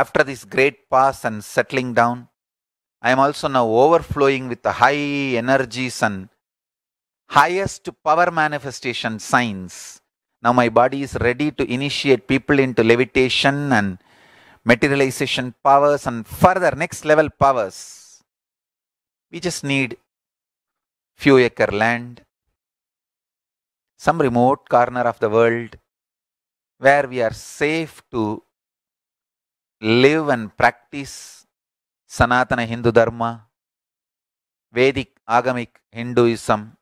After this great pass and settling down, I am also now overflowing with the high energies and highest power manifestation signs. Now my body is ready to initiate people into levitation and materialization powers and further next level powers. We just need few acre land, some remote corner of the world where we are safe to live and practice Sanatana Hindu Dharma, Vedic Agamic Hinduism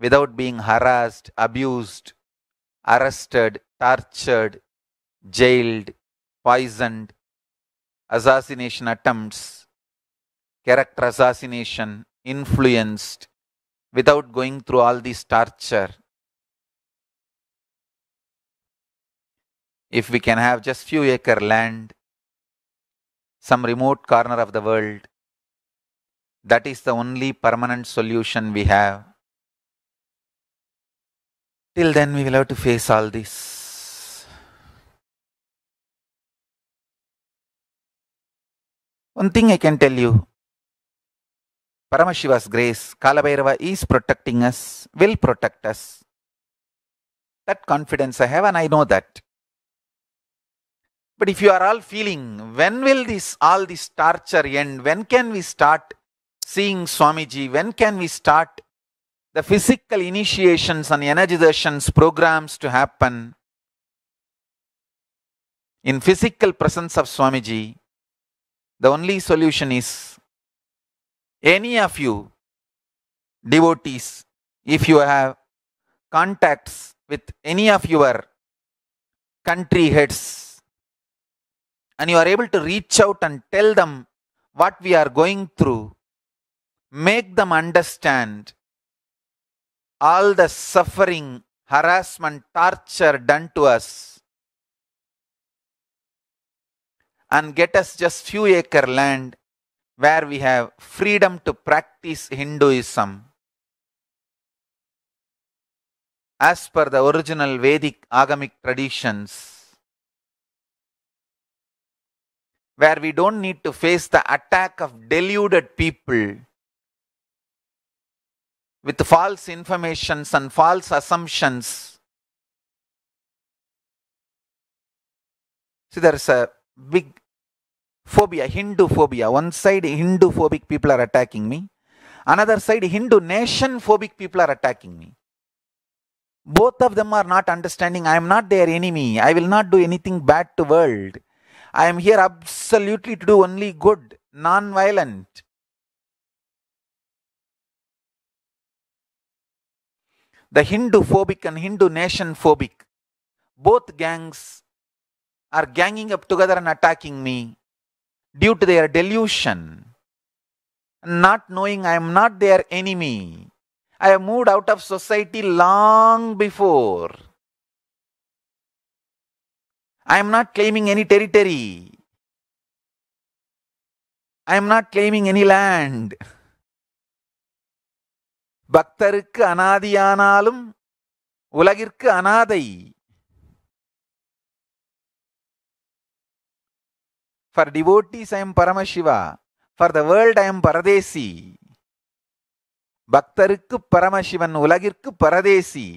without being harassed, abused, arrested, tortured, jailed, poisoned, assassination attempts, character assassination, influenced, without going through all this torture. If we can have just few acre land, some remote corner of the world. That is the only permanent solution we have. Till then, we will have to face all this. One thing I can tell you Paramashiva's grace, Kalabhairava is protecting us, will protect us. That confidence I have, and I know that. But if you are all feeling, when will this all this torture end? When can we start seeing Swamiji? When can we start the physical initiations and energizations programs to happen? In physical presence of Swamiji, the only solution is any of you devotees, if you have contacts with any of your country heads, and you are able to reach out and tell them what we are going through, make them understand all the suffering, harassment, torture done to us, and get us just few acre land where we have freedom to practice Hinduism as per the original Vedic agamic traditions. where we don't need to face the attack of deluded people with false informations and false assumptions. See, there is a big phobia, Hindu phobia. One side, Hindu phobic people are attacking me. Another side, Hindu nation phobic people are attacking me. Both of them are not understanding. I am not their enemy. I will not do anything bad to world. I am here absolutely to do only good, non violent. The Hindu phobic and Hindu nation phobic, both gangs are ganging up together and attacking me due to their delusion. Not knowing I am not their enemy. I have moved out of society long before. I am not claiming any territory. I am not claiming any land. பக்தருக்கு அனாதியானாலும் உலகிற்கு அனாதை for devotees I am Paramasiva for the world I am பரதேசி பக்தருக்கு பரமசிவன் உலகிற்கு பரதேசி